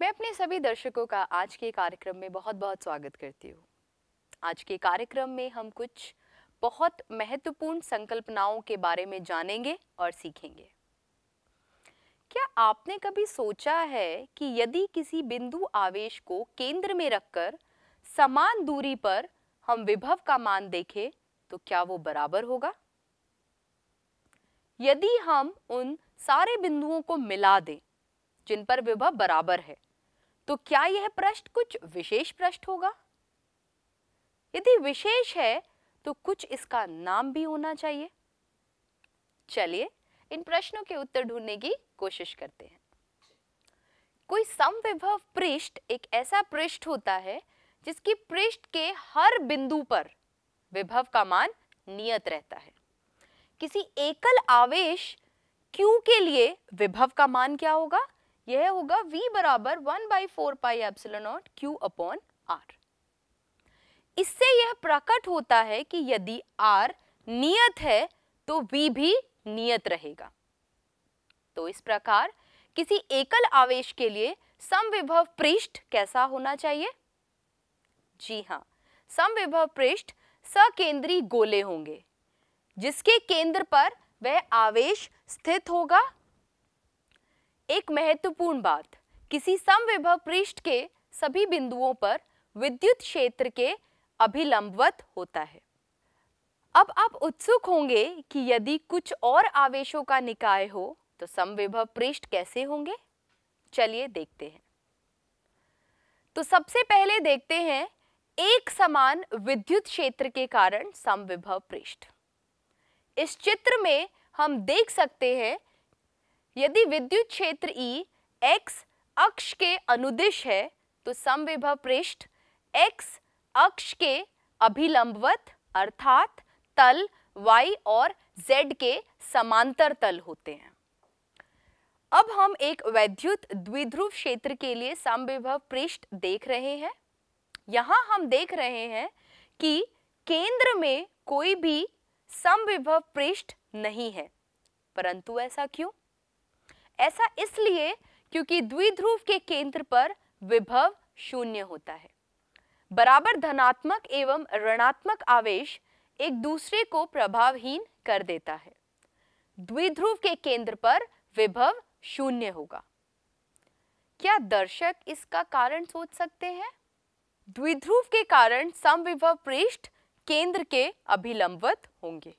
मैं अपने सभी दर्शकों का आज के कार्यक्रम में बहुत बहुत स्वागत करती हूँ आज के कार्यक्रम में हम कुछ बहुत महत्वपूर्ण संकल्पनाओं के बारे में जानेंगे और सीखेंगे क्या आपने कभी सोचा है कि यदि किसी बिंदु आवेश को केंद्र में रखकर समान दूरी पर हम विभव का मान देखें तो क्या वो बराबर होगा यदि हम उन सारे बिंदुओं को मिला दें जिन पर विभव बराबर है तो क्या यह पृष्ठ कुछ विशेष पृष्ठ होगा यदि विशेष है तो कुछ इसका नाम भी होना चाहिए चलिए इन प्रश्नों के उत्तर ढूंढने की कोशिश करते हैं कोई समविभव पृष्ठ एक ऐसा पृष्ठ होता है जिसकी पृष्ठ के हर बिंदु पर विभव का मान नियत रहता है किसी एकल आवेश Q के लिए विभव का मान क्या होगा यह होगा v बराबर one by four pi epsilon naught q upon r इससे यह प्रकट होता है कि यदि r नियत है तो v भी नियत रहेगा तो इस प्रकार किसी एकल आवेश के लिए समविभव पृष्ठ कैसा होना चाहिए जी हाँ समविभव पृष्ठ सकेंद्री गोले होंगे जिसके केंद्र पर वह आवेश स्थित होगा एक महत्वपूर्ण बात किसी समविभव पृष्ठ के सभी बिंदुओं पर विद्युत क्षेत्र के अभिलंबवत होता है अब आप उत्सुक होंगे कि यदि कुछ और आवेशों का निकाय हो तो समविभव पृष्ठ कैसे होंगे चलिए देखते हैं तो सबसे पहले देखते हैं एक समान विद्युत क्षेत्र के कारण समविभव पृष्ठ इस चित्र में हम देख सकते हैं यदि विद्युत क्षेत्र ई e एक्स अक्ष के अनुदिश है तो समविभव पृष्ठ एक्स अक्ष के अभिलंबवत अर्थात तल वाई और जेड के समांतर तल होते हैं अब हम एक वैद्युत द्विध्रुव क्षेत्र के लिए समविभव पृष्ठ देख रहे हैं यहां हम देख रहे हैं कि केंद्र में कोई भी समविभव पृष्ठ नहीं है परंतु ऐसा क्यों ऐसा इसलिए क्योंकि द्विध्रुव के केंद्र पर विभव शून्य होता है बराबर धनात्मक एवं ऋणात्मक आवेश एक दूसरे को प्रभावहीन कर देता है द्विध्रुव के केंद्र पर विभव शून्य होगा क्या दर्शक इसका कारण सोच सकते हैं द्विध्रुव के कारण समविभव पृष्ठ केंद्र के अभिलंबवत होंगे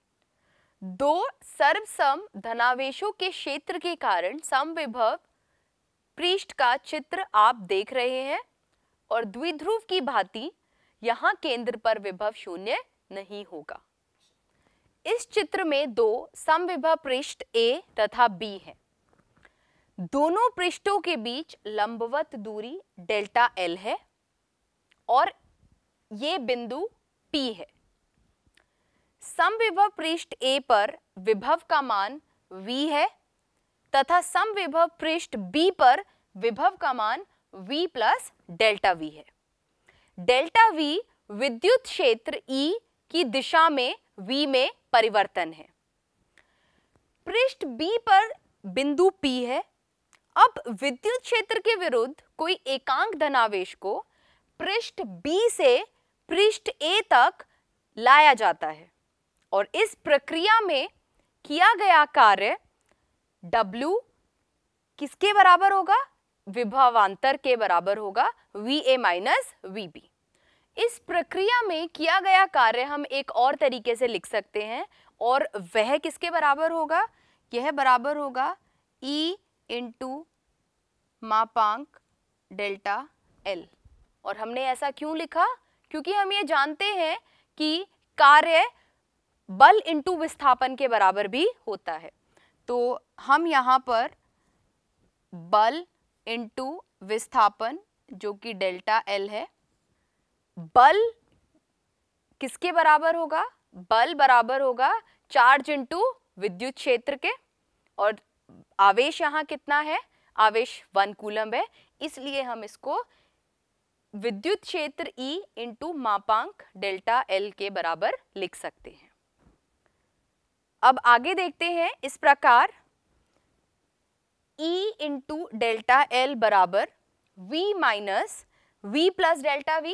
दो सर्वसम धनावेशों के क्षेत्र के कारण सम विभव पृष्ठ का चित्र आप देख रहे हैं और द्विध्रुव की भांति यहां केंद्र पर विभव शून्य नहीं होगा इस चित्र में दो समविभव पृष्ठ ए तथा बी है दोनों पृष्ठों के बीच लंबवत दूरी डेल्टा एल है और ये बिंदु पी है समविभव पृष्ठ ए पर विभव का मान v है तथा समविभव पृष्ठ b पर विभव का मान v प्लस डेल्टा v है डेल्टा v विद्युत क्षेत्र E की दिशा में v में परिवर्तन है पृष्ठ B पर बिंदु P है अब विद्युत क्षेत्र के विरुद्ध कोई एकांक धनावेश को पृष्ठ B से पृष्ठ A तक लाया जाता है और इस प्रक्रिया में किया गया कार्य W किसके बराबर होगा विभवांतर के बराबर होगा V A minus V B इस प्रक्रिया में किया गया कार्य हम एक और तरीके से लिख सकते हैं और वह किसके बराबर होगा यह बराबर होगा E इंटू मापांक डेल्टा एल और हमने ऐसा क्यों लिखा क्योंकि हम ये जानते हैं कि कार्य बल इंटू विस्थापन के बराबर भी होता है तो हम यहाँ पर बल इंटू विस्थापन जो कि डेल्टा एल है बल किसके बराबर होगा बल बराबर होगा चार्ज इंटू विद्युत क्षेत्र के और आवेश यहाँ कितना है आवेश वन कूलम है इसलिए हम इसको विद्युत क्षेत्र ई e इंटू मापांक डेल्टा एल के बराबर लिख सकते हैं अब आगे देखते हैं इस प्रकार E इंटू डेल्टा एल बराबर V minus V plus delta V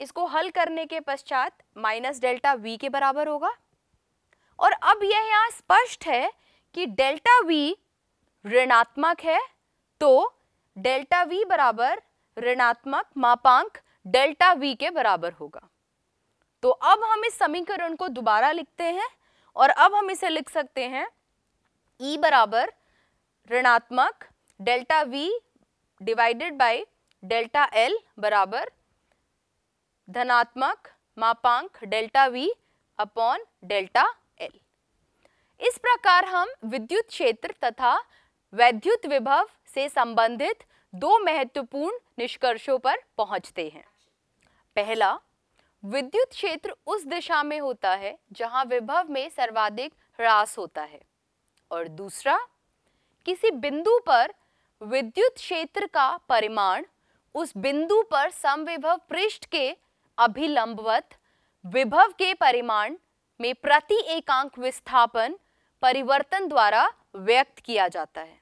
इसको हल करने के पश्चात माइनस डेल्टा V के बराबर होगा और अब यह यहाँ स्पष्ट है कि डेल्टा V ऋणात्मक है तो डेल्टा V बराबर ऋणात्मक मापांक डेल्टा V के बराबर होगा तो अब हम इस समीकरण को दोबारा लिखते हैं और अब हम इसे लिख सकते हैं ई e बराबर ऋणात्मक delta V divided by delta L बराबर धनात्मक मापांक delta V upon delta L इस प्रकार हम विद्युत क्षेत्र तथा वैद्युत विभव से संबंधित दो महत्वपूर्ण निष्कर्षों पर पहुंचते हैं पहला विद्युत क्षेत्र उस दिशा में होता है जहां विभव में सर्वाधिक ह्रास होता है और दूसरा किसी बिंदु पर विद्युत क्षेत्र का परिमाण उस बिंदु पर समविभव पृष्ठ के अभिलंबवत विभव के परिमाण में प्रति एकांक विस्थापन परिवर्तन द्वारा व्यक्त किया जाता है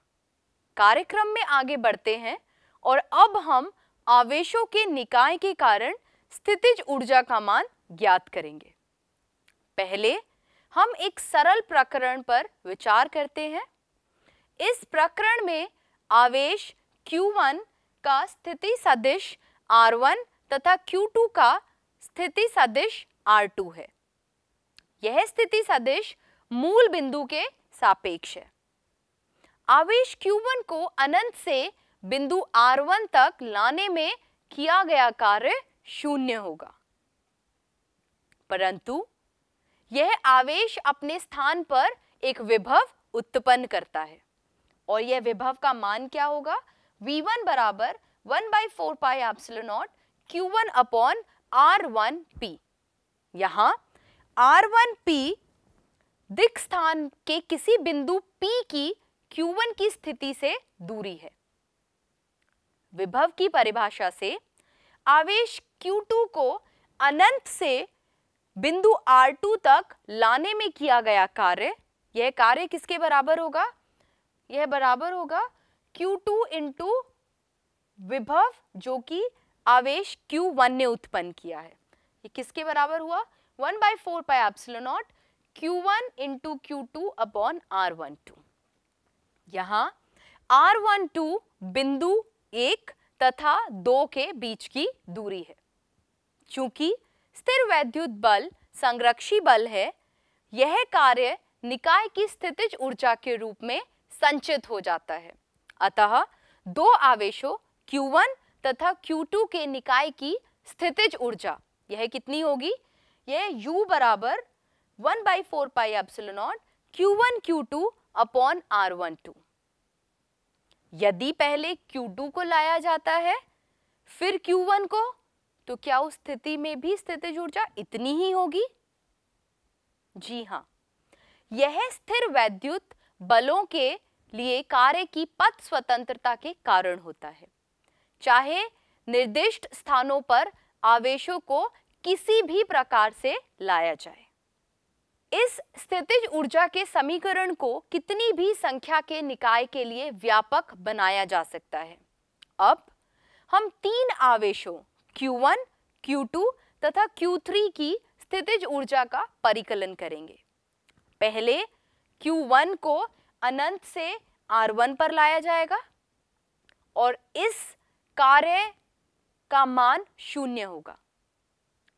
कार्यक्रम में आगे बढ़ते हैं और अब हम आवेशों के निकाय के कारण स्थितिज ऊर्जा का मान ज्ञात करेंगे पहले हम एक सरल प्रकरण पर विचार करते हैं इस प्रकरण में आवेश Q1 का स्थिति सदिश R1 तथा Q2 का स्थिति सदिश R2 है यह स्थिति सदिश मूल बिंदु के सापेक्ष है आवेश Q1 को अनंत से बिंदु R1 तक लाने में किया गया कार्य शून्य होगा परंतु यह आवेश अपने स्थान पर एक विभव उत्पन्न करता है और यह विभव का मान क्या होगा v1 बराबर 1 by four pi epsilon naught Q one upon R one P यहां आर वन पी दिख स्थान के किसी बिंदु P की Q1 की स्थिति से दूरी है विभव की परिभाषा से आवेश टू को अनंत से बिंदु R2 तक लाने में किया गया कार्य यह कार्य किसके बराबर होगा यह बराबर होगा Q2 टू इंटू विभव जो कि आवेश Q1 ने उत्पन्न किया है ये किसके बराबर हुआ 1 by four pi epsilon naught Q one into Q two upon R one two यहां आर वन टू बिंदु एक तथा दो के बीच की दूरी है क्योंकि स्थिर वैद्युत बल संरक्षी बल है यह कार्य निकाय की स्थितिज ऊर्जा के रूप में संचित हो जाता है अतः दो आवेशों Q1 तथा Q2 के निकाय की स्थितिज ऊर्जा यह कितनी होगी यह U बराबर one by four pi naught Q one Q two upon R one two यदि पहले Q2 को लाया जाता है फिर Q1 को तो क्या उस स्थिति में भी स्थितिज ऊर्जा इतनी ही होगी जी हाँ यह स्थिर वैद्युत बलों के लिए कार्य की पथ स्वतंत्रता के कारण होता है चाहे निर्दिष्ट स्थानों पर आवेशों को किसी भी प्रकार से लाया जाए इस स्थितिज ऊर्जा के समीकरण को कितनी भी संख्या के निकाय के लिए व्यापक बनाया जा सकता है अब हम तीन आवेशों Q1, Q2 तथा Q3 की स्थितिज ऊर्जा का परिकलन करेंगे पहले Q1 को अनंत से R1 पर लाया जाएगा और इस कार्य का मान शून्य होगा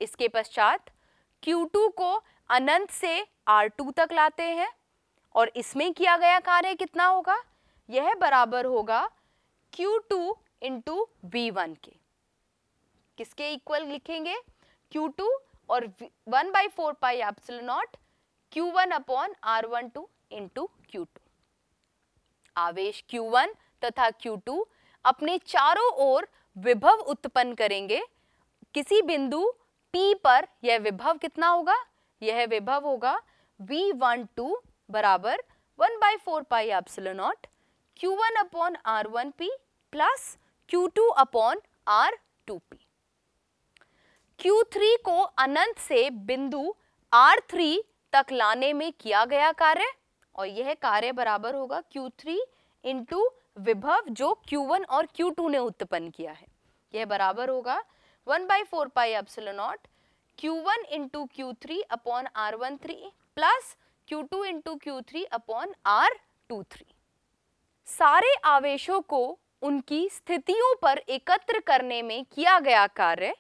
इसके पश्चात Q2 को अनंत से R2 तक लाते हैं और इसमें किया गया कार्य कितना होगा यह बराबर होगा Q2 टू इंटू के किसके इक्वल लिखेंगे Q2 और one by four pi epsilon naught Q one upon R one two into Q two आवेश Q1 तथा Q2 अपने चारों ओर विभव उत्पन्न करेंगे किसी बिंदु P पर यह विभव कितना होगा यह विभव होगा V12 बराबर one by four pi epsilon naught Q one upon R one P plus Q two upon R two P Q3 को अनंत से बिंदु R3 तक लाने में किया गया कार्य और यह कार्य बराबर होगा Q3 थ्री इंटू विभव जो Q1 और Q2 ने उत्पन्न किया है यह बराबर होगा 1 by four pi epsilon naught Q one into Q three upon R one three plus Q two into Q three upon R two three सारे आवेशों को उनकी स्थितियों पर एकत्र करने में किया गया कार्य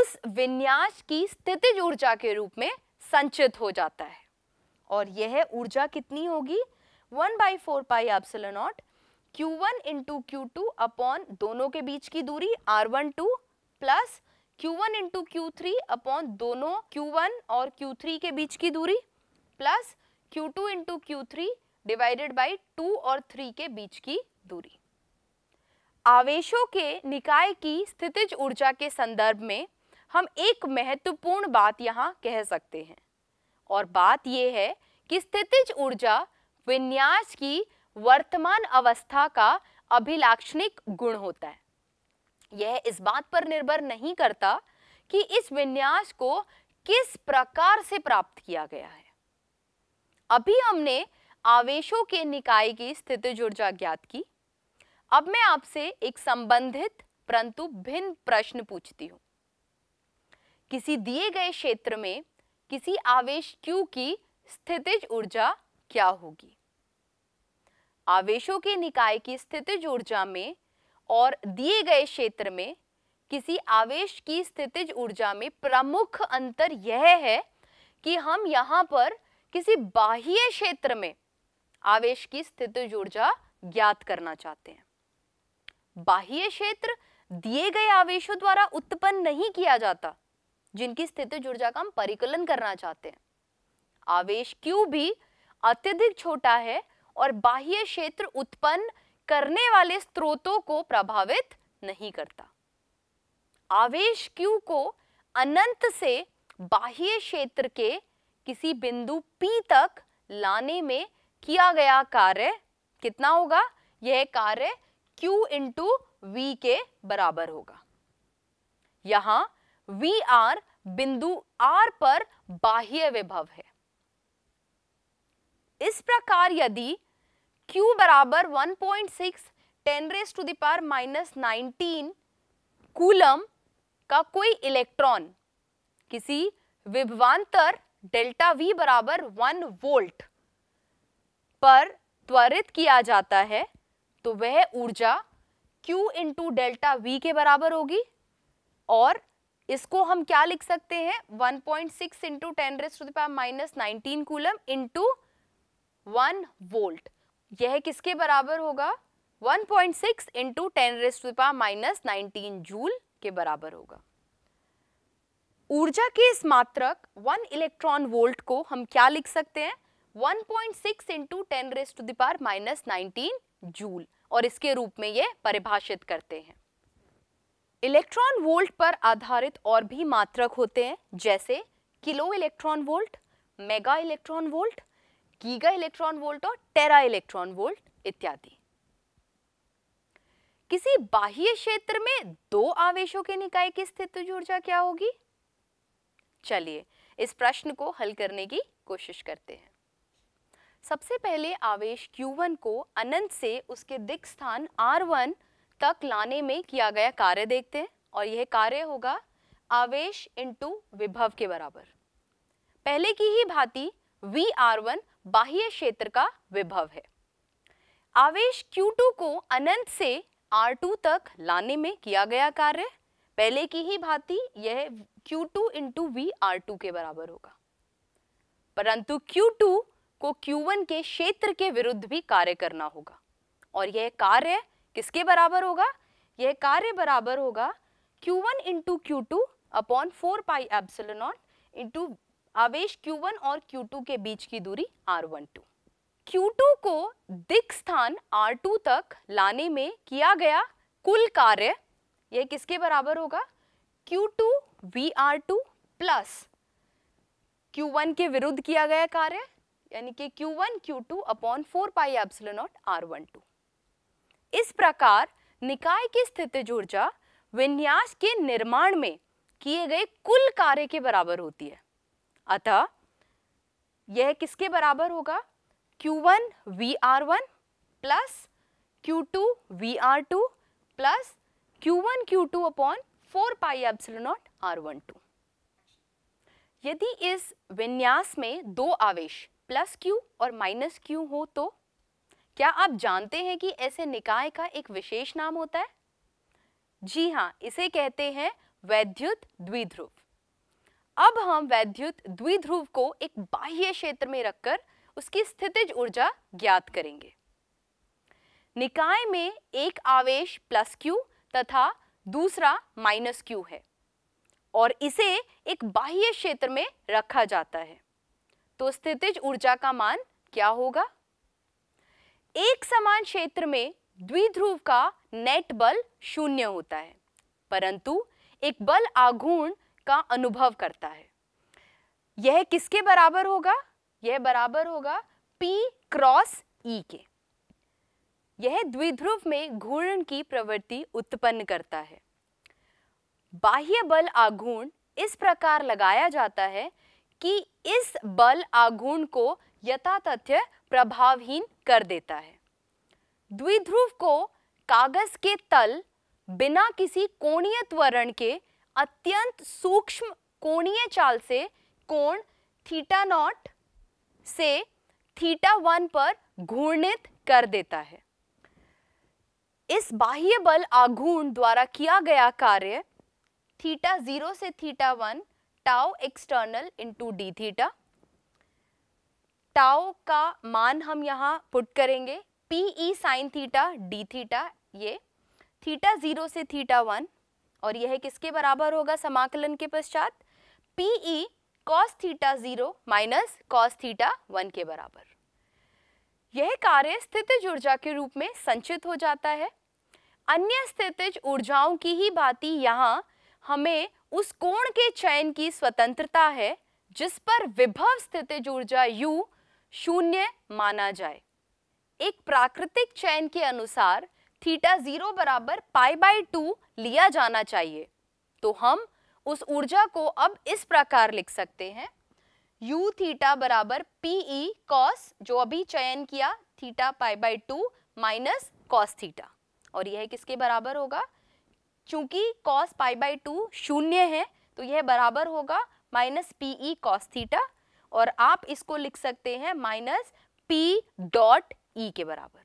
उस विन्यास की स्थिति ऊर्जा के रूप में संचित हो जाता है और यह ऊर्जा कितनी होगी one by four pi epsilon naught Q one into Q two upon दोनों के बीच की दूरी R one two plus Q one into Q three upon दोनों क्यू वन और क्यू थ्री के बीच की दूरी plus Q two into Q three divided by two और थ्री के बीच की दूरी आवेशों के निकाय की स्थितिज ऊर्जा के संदर्भ में हम एक महत्वपूर्ण बात यहाँ कह सकते हैं और बात यह है कि स्थितिज ऊर्जा विन्यास की वर्तमान अवस्था का अभिलाक्षणिक गुण होता है यह इस बात पर निर्भर नहीं करता कि इस विन्यास को किस प्रकार से प्राप्त किया गया है अभी हमने आवेशों के निकाय की स्थितिज ऊर्जा ज्ञात की अब मैं आपसे एक संबंधित परंतु भिन्न प्रश्न पूछती हूँ किसी दिए गए क्षेत्र में किसी आवेश Q की स्थितिज ऊर्जा क्या होगी आवेशों के निकाय की स्थितिज ऊर्जा में और दिए गए क्षेत्र में किसी आवेश की स्थितिज ऊर्जा में प्रमुख अंतर यह है कि हम यहां पर किसी बाह्य क्षेत्र में आवेश की स्थितिज ऊर्जा ज्ञात करना चाहते हैं बाह्य क्षेत्र दिए गए आवेशों द्वारा उत्पन्न नहीं किया जाता जिनकी स्थिति ऊर्जा का हम परिकलन करना चाहते हैं आवेश क्यू भी अत्यधिक छोटा है और बाह्य क्षेत्र उत्पन्न करने वाले स्रोतों को प्रभावित नहीं करता आवेश क्यू को अनंत से बाह्य क्षेत्र के किसी बिंदु P तक लाने में किया गया कार्य कितना होगा यह कार्य Q इंटू वी के बराबर होगा यहां वी आर बिंदु आर पर बाह्य विभव है इस प्रकार यदि Q बराबर 1.6 point six ten raise to the power minus nineteen coulomb का कोई इलेक्ट्रॉन किसी विभवांतर डेल्टा V बराबर 1 वोल्ट पर त्वरित किया जाता है तो वह ऊर्जा Q इंटू डेल्टा V के बराबर होगी और इसको हम क्या लिख सकते हैं 1.6 point six into ten raise to the power minus nineteen coulomb into one volt यह किसके बराबर होगा 1.6 point six into ten raise to the power minus nineteen joule के बराबर होगा ऊर्जा के इस मात्रक वन इलेक्ट्रॉन वोल्ट को हम क्या लिख सकते हैं 1.6 point six into ten raise to the power minus nineteen joule और इसके रूप में ये परिभाषित करते हैं इलेक्ट्रॉन वोल्ट पर आधारित और भी मात्रक होते हैं जैसे kilo electron volt mega electron volt giga electron volt और टेरा इलेक्ट्रॉन वोल्ट इत्यादि किसी बाह्य क्षेत्र में दो आवेशों के निकाय की स्थित ऊर्जा क्या होगी चलिए इस प्रश्न को हल करने की कोशिश करते हैं सबसे पहले आवेश Q1 को अनंत से उसके स्थान R1 तक लाने में किया गया कार्य देखते हैं और यह कार्य होगा आवेश इंटू विभव के बराबर पहले की ही भांति वी आर वन बाह्य क्षेत्र का विभव है आवेश Q2 को अनंत से R2 तक लाने में किया गया कार्य पहले की ही भांति यह Q2 two into V R two के बराबर होगा परंतु Q2 को Q1 के क्षेत्र के विरुद्ध भी कार्य करना होगा और यह कार्य किसके बराबर होगा यह कार्य बराबर होगा Q1 one into Q two upon four pi epsilon into आवेश Q1 और Q2 के बीच की दूरी R12. Q2 को दिक स्थान R2 तक लाने में किया गया कुल कार्य यह किसके बराबर होगा Q2 VR2 प्लस Q1 के विरुद्ध किया गया कार्य यानी कि Q1 Q2 upon four pi R one two इस प्रकार निकाय की स्थिति ऊर्जा विन्यास के निर्माण में किए गए कुल कार्य के बराबर होती है अतः यह किसके बराबर होगा Q1 VR1 plus Q two V R two plus Q one Q two upon four pi epsilon naught R one two यदि इस विन्यास में दो आवेश प्लस क्यू और माइनस क्यू हो तो क्या आप जानते हैं कि ऐसे निकाय का एक विशेष नाम होता है जी हाँ इसे कहते हैं वैद्युत द्विध्रुव अब हम वैद्युत द्विध्रुव को एक बाह्य क्षेत्र में रखकर उसकी स्थितिज ऊर्जा ज्ञात करेंगे निकाय में एक आवेश प्लस क्यू तथा दूसरा माइनस क्यू है और इसे एक बाह्य क्षेत्र में रखा जाता है तो स्थितिज ऊर्जा का मान क्या होगा एक समान क्षेत्र में द्विध्रुव का नेट बल शून्य होता है परंतु एक बल आघूर्ण का अनुभव करता है यह किसके बराबर होगा यह बराबर होगा P क्रॉस E के यह द्विध्रुव में घूर्ण की प्रवृत्ति उत्पन्न करता है बाह्य बल आघूर्ण इस प्रकार लगाया जाता है कि इस बल आघूर्ण को यथा तथ्य प्रभावहीन कर देता है द्विध्रुव को कागज के तल बिना किसी कोणीय त्वरण के अत्यंत सूक्ष्म कोणीय चाल से कोण थीटा नॉट से थीटा वन पर घूर्णित कर देता है इस बाह्य बल आघूर्ण द्वारा किया गया कार्य थीटा जीरो से theta one tau external into d theta tau का मान हम यहाँ पुट करेंगे p e sine theta d theta ये थीटा जीरो से थीटा वन और यह किसके बराबर होगा समाकलन के पश्चात p e cos theta zero minus cos theta one के बराबर यह कार्य स्थितिज ऊर्जा के रूप में संचित हो जाता है अन्य स्थितिज ऊर्जाओं की ही भांति यहाँ हमें उस कोण के चयन की स्वतंत्रता है जिस पर विभव स्थितिज ऊर्जा यू शून्य माना जाए एक प्राकृतिक चयन के अनुसार थीटा जीरो बराबर पाई बाय टू लिया जाना चाहिए तो हम उस ऊर्जा को अब इस प्रकार लिख सकते हैं u थीटा बराबर पी ई कॉस जो अभी चयन किया theta pi by two minus cos theta और यह किसके बराबर होगा चूंकि कॉस पाई बाय टू शून्य है तो यह बराबर होगा minus p e cos theta और आप इसको लिख सकते हैं माइनस पी डॉट ई के बराबर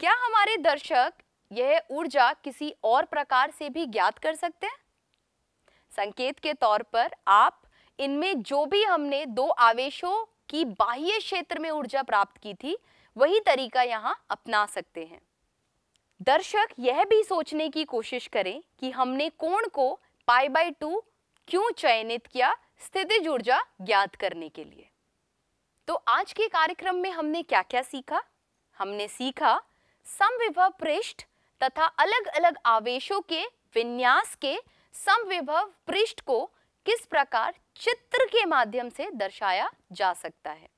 क्या हमारे दर्शक यह ऊर्जा किसी और प्रकार से भी ज्ञात कर सकते हैं संकेत के तौर पर आप इनमें जो भी हमने दो आवेशों की बाह्य क्षेत्र में ऊर्जा प्राप्त की थी वही तरीका यहां अपना सकते हैं दर्शक यह भी सोचने की कोशिश करें कि हमने कोण को पाई बाई टू क्यों चयनित किया स्थितिज ऊर्जा ज्ञात करने के लिए तो आज के कार्यक्रम में हमने क्या क्या सीखा हमने सीखा समविभव पृष्ठ तथा अलग अलग आवेशों के विन्यास के समविभव पृष्ठ को किस प्रकार चित्र के माध्यम से दर्शाया जा सकता है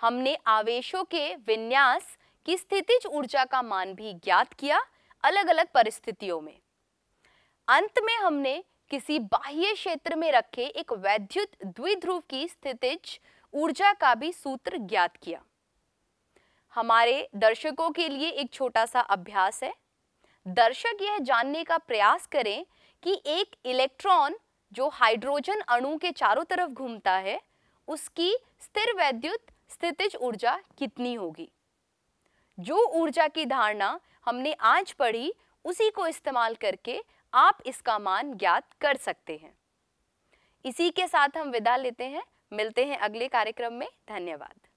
हमने आवेशों के विन्यास की स्थितिज ऊर्जा का मान भी ज्ञात किया अलग अलग परिस्थितियों में अंत में हमने किसी बाह्य क्षेत्र में रखे एक वैद्युत द्विध्रुव की स्थितिज ऊर्जा का भी सूत्र ज्ञात किया हमारे दर्शकों के लिए एक छोटा सा अभ्यास है दर्शक यह जानने का प्रयास करें कि एक इलेक्ट्रॉन जो हाइड्रोजन अणु के चारों तरफ घूमता है उसकी स्थिर वैद्युत स्थितिज ऊर्जा कितनी होगी जो ऊर्जा की धारणा हमने आज पढ़ी उसी को इस्तेमाल करके आप इसका मान ज्ञात कर सकते हैं इसी के साथ हम विदा लेते हैं मिलते हैं अगले कार्यक्रम में धन्यवाद